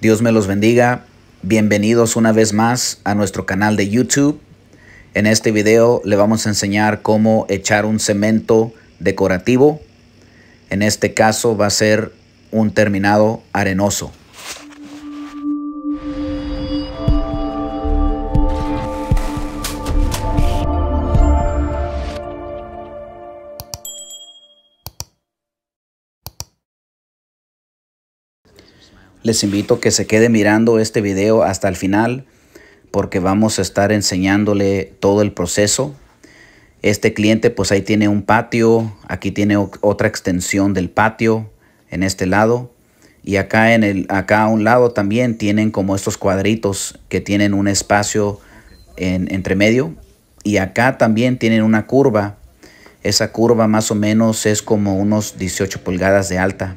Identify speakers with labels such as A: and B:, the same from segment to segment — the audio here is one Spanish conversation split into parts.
A: Dios me los bendiga. Bienvenidos una vez más a nuestro canal de YouTube. En este video le vamos a enseñar cómo echar un cemento decorativo. En este caso va a ser un terminado arenoso. Les invito a que se quede mirando este video hasta el final porque vamos a estar enseñándole todo el proceso. Este cliente pues ahí tiene un patio, aquí tiene otra extensión del patio en este lado y acá en el acá a un lado también tienen como estos cuadritos que tienen un espacio en, entre medio y acá también tienen una curva. Esa curva más o menos es como unos 18 pulgadas de alta.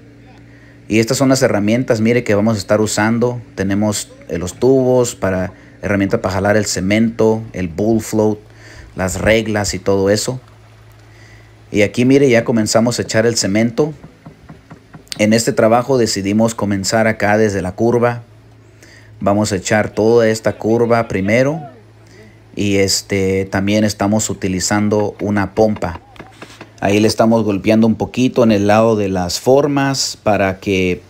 A: Y estas son las herramientas, mire, que vamos a estar usando. Tenemos eh, los tubos para herramienta para jalar el cemento, el bull float, las reglas y todo eso. Y aquí mire, ya comenzamos a echar el cemento. En este trabajo decidimos comenzar acá desde la curva. Vamos a echar toda esta curva primero. Y este también estamos utilizando una pompa. Ahí le estamos golpeando un poquito en el lado de las formas para que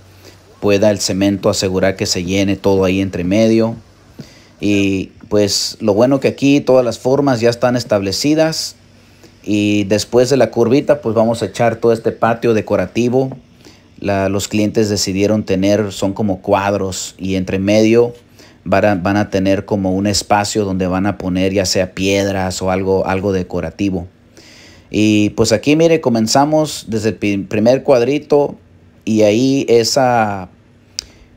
A: pueda el cemento asegurar que se llene todo ahí entre medio. Y pues lo bueno que aquí todas las formas ya están establecidas. Y después de la curvita pues vamos a echar todo este patio decorativo. los clientes decidieron tener, son como cuadros y entre medio van a, tener como un espacio donde van a poner ya sea piedras o algo, algo decorativo. Y pues aquí, mire, comenzamos desde el primer cuadrito y ahí esa,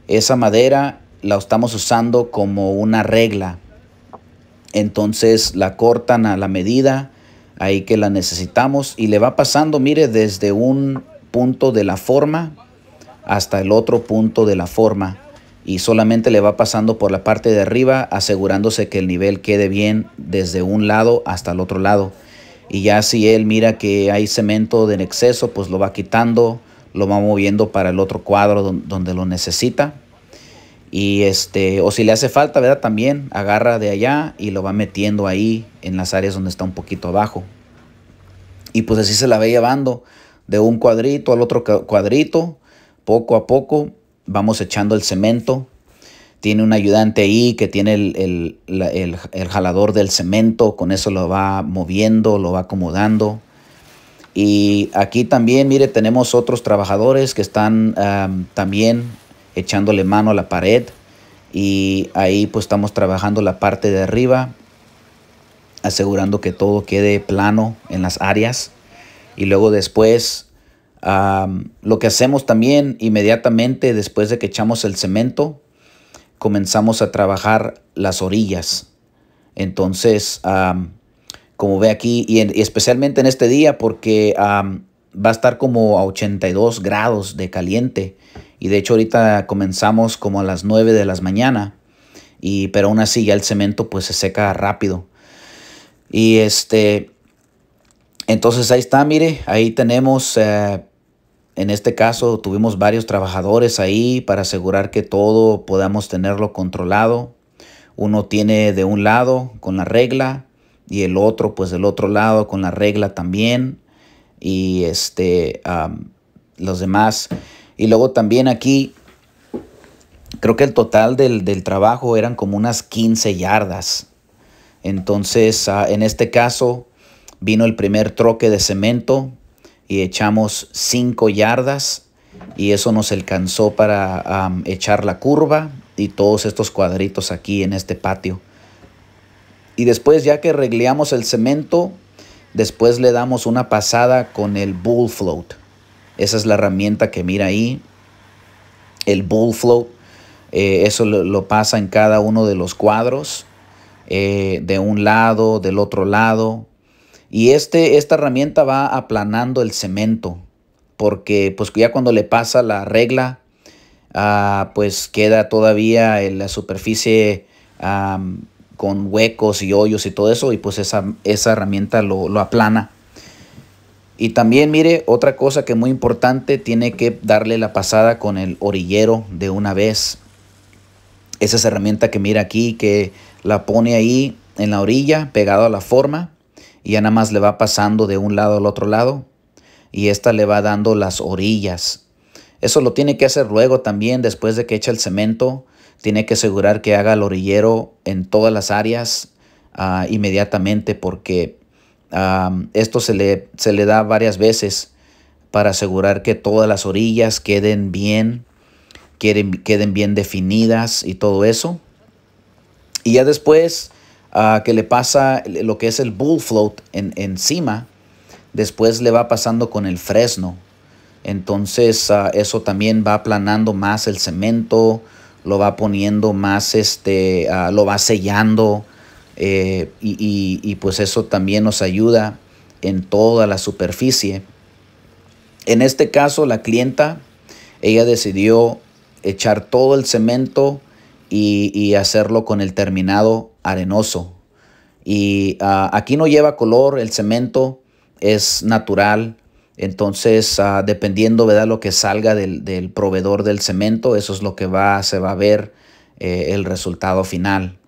A: esa madera la estamos usando como una regla. Entonces la cortan a la medida ahí que la necesitamos y le va pasando, mire, desde un punto de la forma hasta el otro punto de la forma y solamente le va pasando por la parte de arriba asegurándose que el nivel quede bien desde un lado hasta el otro lado y ya si él mira que hay cemento en exceso, pues lo va quitando, lo va moviendo para el otro cuadro donde lo necesita. Y este, o si le hace falta, ¿verdad? También agarra de allá y lo va metiendo ahí en las áreas donde está un poquito abajo. Y pues así se la va llevando de un cuadrito al otro cuadrito, poco a poco vamos echando el cemento tiene un ayudante ahí que tiene el, jalador del cemento, con eso lo va moviendo, lo va acomodando. Y aquí también, mire, tenemos otros trabajadores que están también echándole mano a la pared. Y ahí pues estamos trabajando la parte de arriba, asegurando que todo quede plano en las áreas. Y luego después, lo que hacemos también inmediatamente después de que echamos el cemento, comenzamos a trabajar las orillas. Entonces, como ve aquí, y, especialmente en este día, porque va a estar como a 82 grados de caliente. Y de hecho ahorita comenzamos como a las 9 de la mañana. Y, pero aún así ya el cemento pues se seca rápido. Y este, entonces ahí está, mire, ahí tenemos eh, en este caso tuvimos varios trabajadores ahí para asegurar que todo podamos tenerlo controlado. Uno tiene de un lado con la regla y el otro pues del otro lado con la regla también. Y este, los demás. Y luego también aquí, creo que el total del, trabajo eran como unas 15 yardas. Entonces, ah, en este caso, vino el primer troque de cemento y echamos 5 yardas y eso nos alcanzó para echar la curva y todos estos cuadritos aquí en este patio. Y después ya que regleamos el cemento, después le damos una pasada con el bull float. Esa es la herramienta que mira ahí, el bull float. Eh, eso lo, pasa en cada uno de los cuadros, eh, de un lado, del otro lado. Y este, esta herramienta va aplanando el cemento, porque pues ya cuando le pasa la regla, ah, pues queda todavía en la superficie con huecos y hoyos y todo eso, y pues esa, esa herramienta lo, aplana. Y también, mire, otra cosa que es muy importante, tiene que darle la pasada con el orillero de una vez. Es esa herramienta que mira aquí, que la pone ahí en la orilla, pegado a la forma y ya nada más le va pasando de un lado al otro lado y esta le va dando las orillas. Eso lo tiene que hacer luego también después de que echa el cemento. Tiene que asegurar que haga el orillero en todas las áreas ah, inmediatamente porque esto se le, se le da varias veces para asegurar que todas las orillas queden bien, queden bien definidas y todo eso. Y ya después que le pasa lo que es el bull float en, encima, después le va pasando con el fresno. Entonces ah, eso también va aplanando más el cemento, lo va poniendo más, este, ah, lo va sellando eh, y, pues eso también nos ayuda en toda la superficie. En este caso la clienta, ella decidió echar todo el cemento y, y hacerlo con el terminado arenoso. Y ah, aquí no lleva color, el cemento es natural. Entonces, ah, dependiendo, de Lo que salga del, proveedor del cemento, eso es lo que va, se va a ver eh, el resultado final.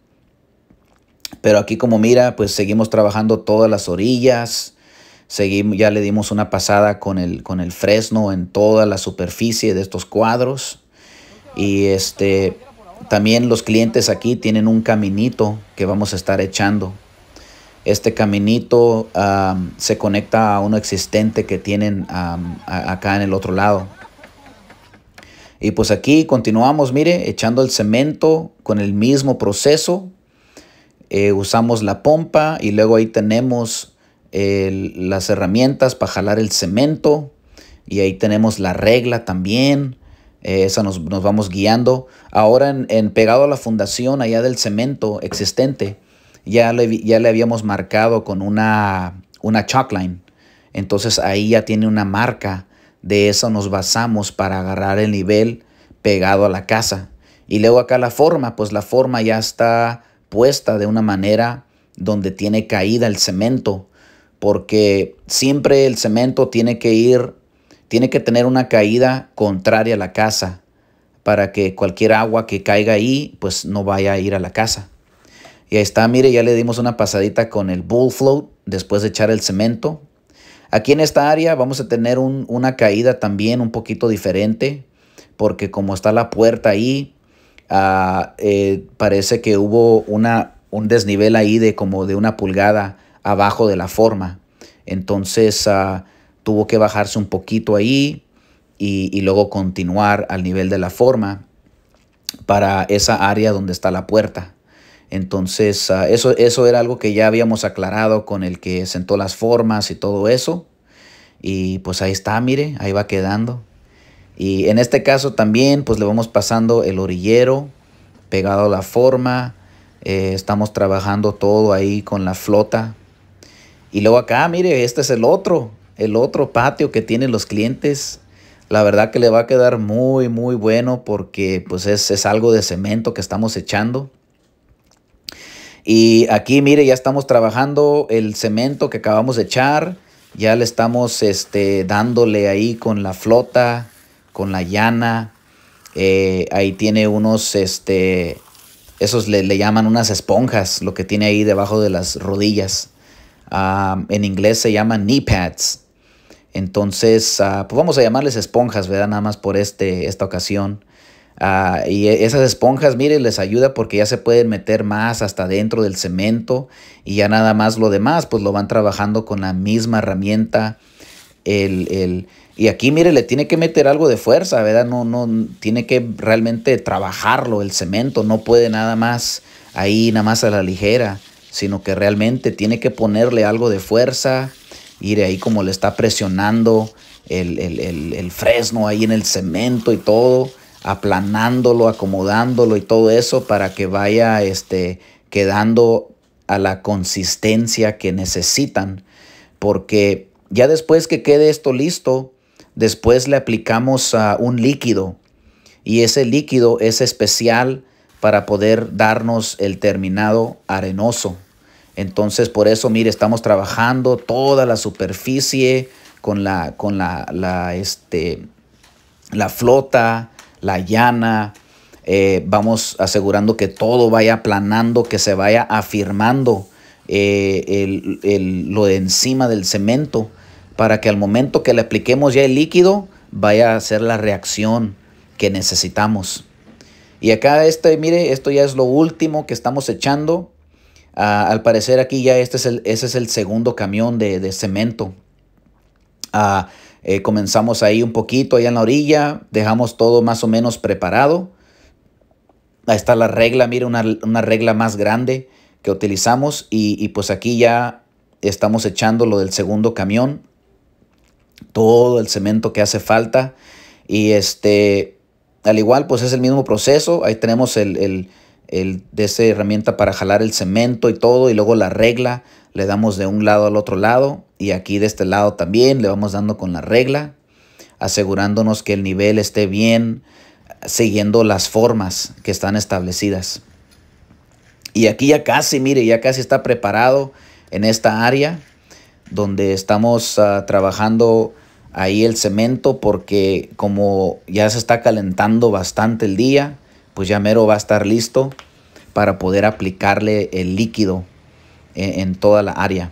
A: Pero aquí como mira, pues seguimos trabajando todas las orillas. Seguimos, ya le dimos una pasada con el, con el fresno en toda la superficie de estos cuadros. Y este, también los clientes aquí tienen un caminito que vamos a estar echando. Este caminito se conecta a uno existente que tienen acá en el otro lado. Y pues aquí continuamos, mire, echando el cemento con el mismo proceso. Eh, usamos la pompa y luego ahí tenemos las herramientas para jalar el cemento. Y ahí tenemos la regla también. Eh, esa nos, vamos guiando. Ahora en, pegado a la fundación allá del cemento existente, ya le, ya le habíamos marcado con una, una line. Entonces ahí ya tiene una marca. De eso nos basamos para agarrar el nivel pegado a la casa. Y luego acá la forma, pues la forma ya está puesta de una manera donde tiene caída el cemento. Porque siempre el cemento tiene que ir tiene que tener una caída contraria a la casa para que cualquier agua que caiga ahí, pues no vaya a ir a la casa. Y ahí está, mire, ya le dimos una pasadita con el bull float después de echar el cemento. Aquí en esta área vamos a tener una caída también un poquito diferente porque como está la puerta ahí, ah, eh, parece que hubo una, un desnivel ahí de como de una pulgada abajo de la forma. Entonces, ah, tuvo que bajarse un poquito ahí y, luego continuar al nivel de la forma para esa área donde está la puerta. Entonces, ah, eso, eso era algo que ya habíamos aclarado con el que sentó las formas y todo eso. Y pues ahí está, mire, ahí va quedando. Y en este caso también, pues le vamos pasando el orillero pegado a la forma. Eh, estamos trabajando todo ahí con la flota. Y luego acá, mire, este es el otro el otro patio que tienen los clientes. La verdad que le va a quedar muy, muy bueno porque pues es, es algo de cemento que estamos echando. Y aquí, mire, ya estamos trabajando el cemento que acabamos de echar. Ya le estamos este, dándole ahí con la flota, con la llana. Eh, ahí tiene unos, este, esos le, llaman unas esponjas, lo que tiene ahí debajo de las rodillas. Ah, en inglés se llaman knee pads. Entonces, ah, pues vamos a llamarles esponjas, ¿verdad? Nada más por este, esta ocasión. Ah, y e, esas esponjas, miren, les ayuda porque ya se pueden meter más hasta dentro del cemento y ya nada más lo demás, pues lo van trabajando con la misma herramienta. El, y aquí, mire, le tiene que meter algo de fuerza, ¿verdad? No, no, tiene que realmente trabajarlo el cemento, no puede nada más ahí, nada más a la ligera, sino que realmente tiene que ponerle algo de fuerza ir ahí como le está presionando el, fresno ahí en el cemento y todo, aplanándolo, acomodándolo y todo eso para que vaya este, quedando a la consistencia que necesitan. Porque ya después que quede esto listo, después le aplicamos a ah, un líquido y ese líquido es especial para poder darnos el terminado arenoso. Entonces, por eso, mire, estamos trabajando toda la superficie con la, con la, este, la flota, la llana. Eh, vamos asegurando que todo vaya aplanando, que se vaya afirmando eh, el, lo de encima del cemento, para que al momento que le apliquemos ya el líquido, vaya a ser la reacción que necesitamos. Y acá este, mire, esto ya es lo último que estamos echando Ah, al parecer aquí ya este es el, ese es el segundo camión de, cemento. Ah, eh, comenzamos ahí un poquito, allá en la orilla, dejamos todo más o menos preparado. Ahí está la regla, mira, una, regla más grande que utilizamos y, pues aquí ya estamos echando lo del segundo camión, todo el cemento que hace falta y este, al igual pues es el mismo proceso, ahí tenemos el de esa herramienta para jalar el cemento y todo, y luego la regla le damos de un lado al otro lado, y aquí de este lado también le vamos dando con la regla, asegurándonos que el nivel esté bien, siguiendo las formas que están establecidas. Y aquí ya casi, mire, ya casi está preparado en esta área donde estamos ah, trabajando ahí el cemento porque como ya se está calentando bastante el día, pues ya mero va a estar listo para poder aplicarle el líquido en, toda la área.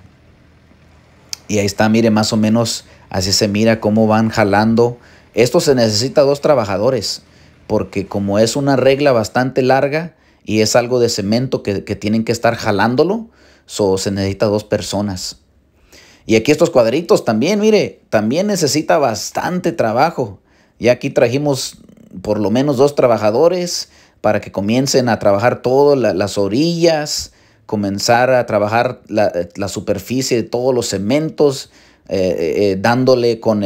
A: Y ahí está, mire, más o menos así se mira cómo van jalando. Esto se necesita dos trabajadores, porque como es una regla bastante larga y es algo de cemento que, tienen que estar jalándolo, se necesita dos personas. Y aquí estos cuadritos también, mire, también necesita bastante trabajo. Y aquí trajimos por lo menos dos trabajadores para que comiencen a trabajar todas las orillas, comenzar a trabajar la, superficie de todos los cementos, eh, eh, eh, dándole con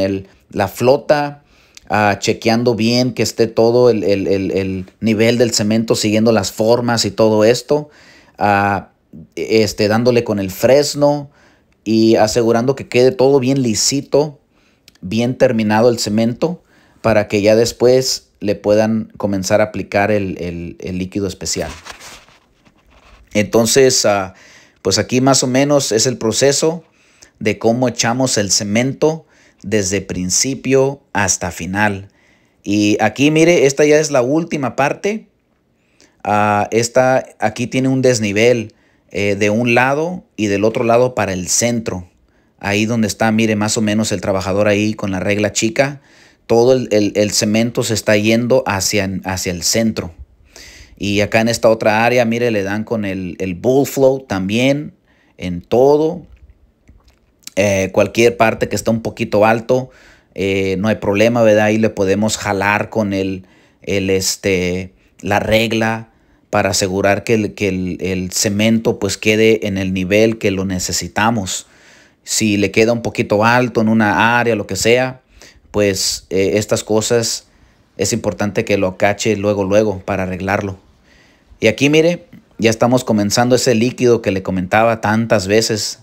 A: la flota, ah, chequeando bien que esté todo el, nivel del cemento siguiendo las formas y todo esto, ah, este, dándole con el fresno y asegurando que quede todo bien lisito, bien terminado el cemento, para que ya después le puedan comenzar a aplicar el, líquido especial. Entonces, ah, pues aquí más o menos es el proceso de cómo echamos el cemento desde principio hasta final. Y aquí, mire, esta ya es la última parte. Ah, esta aquí tiene un desnivel eh, de un lado y del otro lado para el centro. Ahí donde está, mire, más o menos el trabajador ahí con la regla chica todo el, cemento se está yendo hacia, hacia, el centro. Y acá en esta otra área, mire, le dan con el, el bull flow también en todo. Eh, cualquier parte que está un poquito alto, eh, no hay problema, ¿verdad? Ahí le podemos jalar con el, este, la regla para asegurar que, el, el, cemento pues quede en el nivel que lo necesitamos. Si le queda un poquito alto en una área, lo que sea, pues eh, estas cosas es importante que lo cache luego, luego, para arreglarlo. Y aquí, mire, ya estamos comenzando ese líquido que le comentaba tantas veces.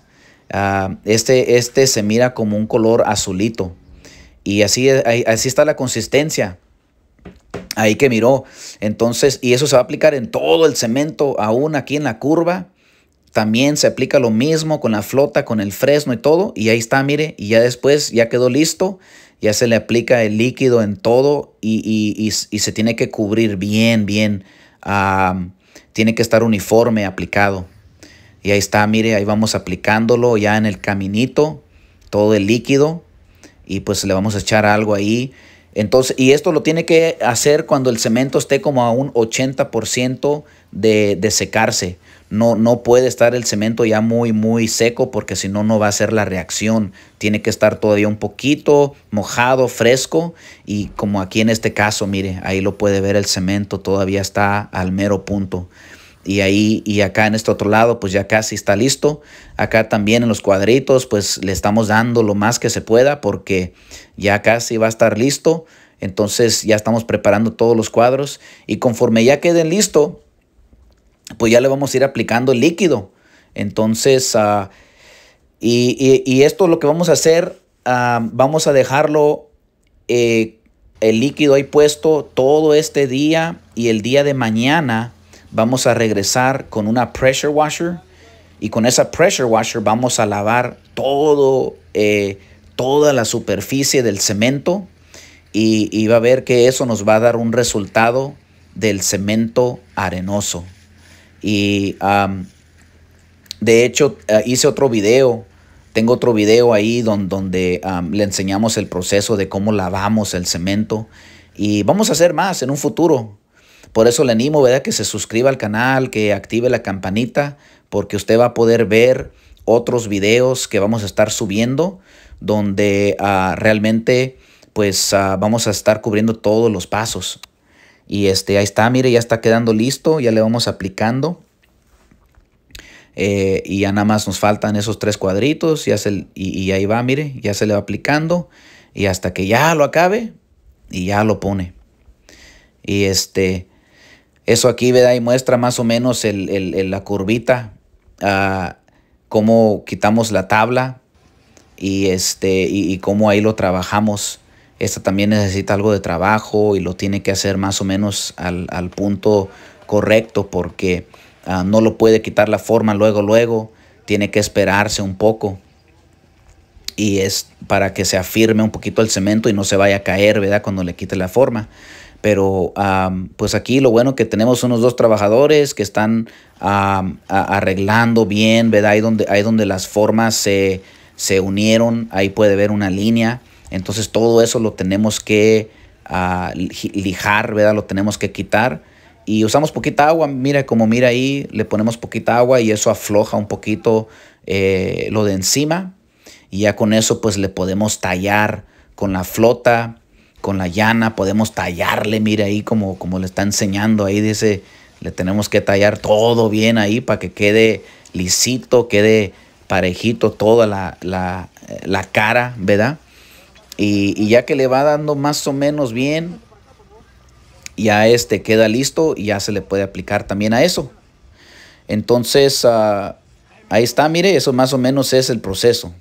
A: Ah, este, este se mira como un color azulito. Y así, así está la consistencia. Ahí que miró. Entonces, y eso se va a aplicar en todo el cemento, aún aquí en la curva. También se aplica lo mismo con la flota, con el fresno y todo. Y ahí está, mire, y ya después ya quedó listo. Ya se le aplica el líquido en todo y, se tiene que cubrir bien, bien. tiene que estar uniforme aplicado. Y ahí está, mire, ahí vamos aplicándolo ya en el caminito, todo el líquido. Y pues le vamos a echar algo ahí. Entonces, y esto lo tiene que hacer cuando el cemento esté como a un 80% de, de secarse. No, puede estar el cemento ya muy, muy seco porque si no, no va a ser la reacción. Tiene que estar todavía un poquito mojado, fresco y como aquí en este caso, mire, ahí lo puede ver el cemento, todavía está al mero punto y ahí y acá en este otro lado pues ya casi está listo acá también en los cuadritos pues le estamos dando lo más que se pueda porque ya casi va a estar listo entonces ya estamos preparando todos los cuadros y conforme ya queden listos, pues ya le vamos a ir aplicando el líquido. Entonces, ah, y, y, es esto lo que vamos a hacer, ah, vamos a dejarlo eh, el líquido ahí puesto todo este día y el día de mañana vamos a regresar con una pressure washer y con esa pressure washer vamos a lavar todo, eh, toda la superficie del cemento y, y va a ver que eso nos va a dar un resultado del cemento arenoso. Y de hecho, eh, hice otro video. Tengo otro video ahí donde, donde le enseñamos el proceso de cómo lavamos el cemento. Y vamos a hacer más en un futuro. Por eso le animo, ¿verdad? Que se suscriba al canal, que active la campanita, porque usted va a poder ver otros videos que vamos a estar subiendo, donde ah, realmente pues ah, vamos a estar cubriendo todos los pasos. Y este, ahí está, mire, ya está quedando listo, ya le vamos aplicando. Eh, y ya nada más nos faltan esos tres cuadritos y, ahí va, mire, ya se le va aplicando y hasta que ya lo acabe y ya lo pone. Y este, eso aquí, da Y muestra más o menos el, la curvita, ah, cómo quitamos la tabla y, este, y, y cómo ahí lo trabajamos. Esta también necesita algo de trabajo y lo tiene que hacer más o menos al, punto correcto porque ah, no lo puede quitar la forma luego, luego. Tiene que esperarse un poco y es para que se afirme un poquito el cemento y no se vaya a caer, ¿verdad? Cuando le quite la forma. Pero pues aquí lo bueno que tenemos unos dos trabajadores que están arreglando bien, ¿verdad? Ahí donde, ahí donde las formas se, se unieron, ahí puede ver una línea. Entonces todo eso lo tenemos que ah, lijar, ¿verdad? Lo tenemos que quitar. Y usamos poquita agua, mira como mira ahí, le ponemos poquita agua y eso afloja un poquito eh, lo de encima. Y ya con eso pues le podemos tallar con la flota, con la llana, podemos tallarle, mira ahí como, como le está enseñando, ahí dice, le tenemos que tallar todo bien ahí para que quede lisito, quede parejito toda la, la eh, cara, ¿verdad? Y, ya que le va dando más o menos bien, ya este queda listo y ya se le puede aplicar también a eso. Entonces, ah, ahí está, mire, eso más o menos es el proceso.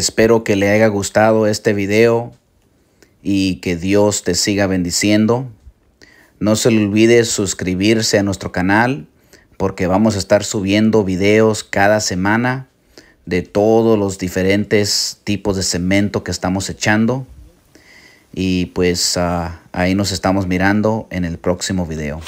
A: Espero que le haya gustado este video y que Dios te siga bendiciendo. No se le olvide suscribirse a nuestro canal porque vamos a estar subiendo videos cada semana de todos los diferentes tipos de cemento que estamos echando. Y pues ah, ahí nos estamos mirando en el próximo video.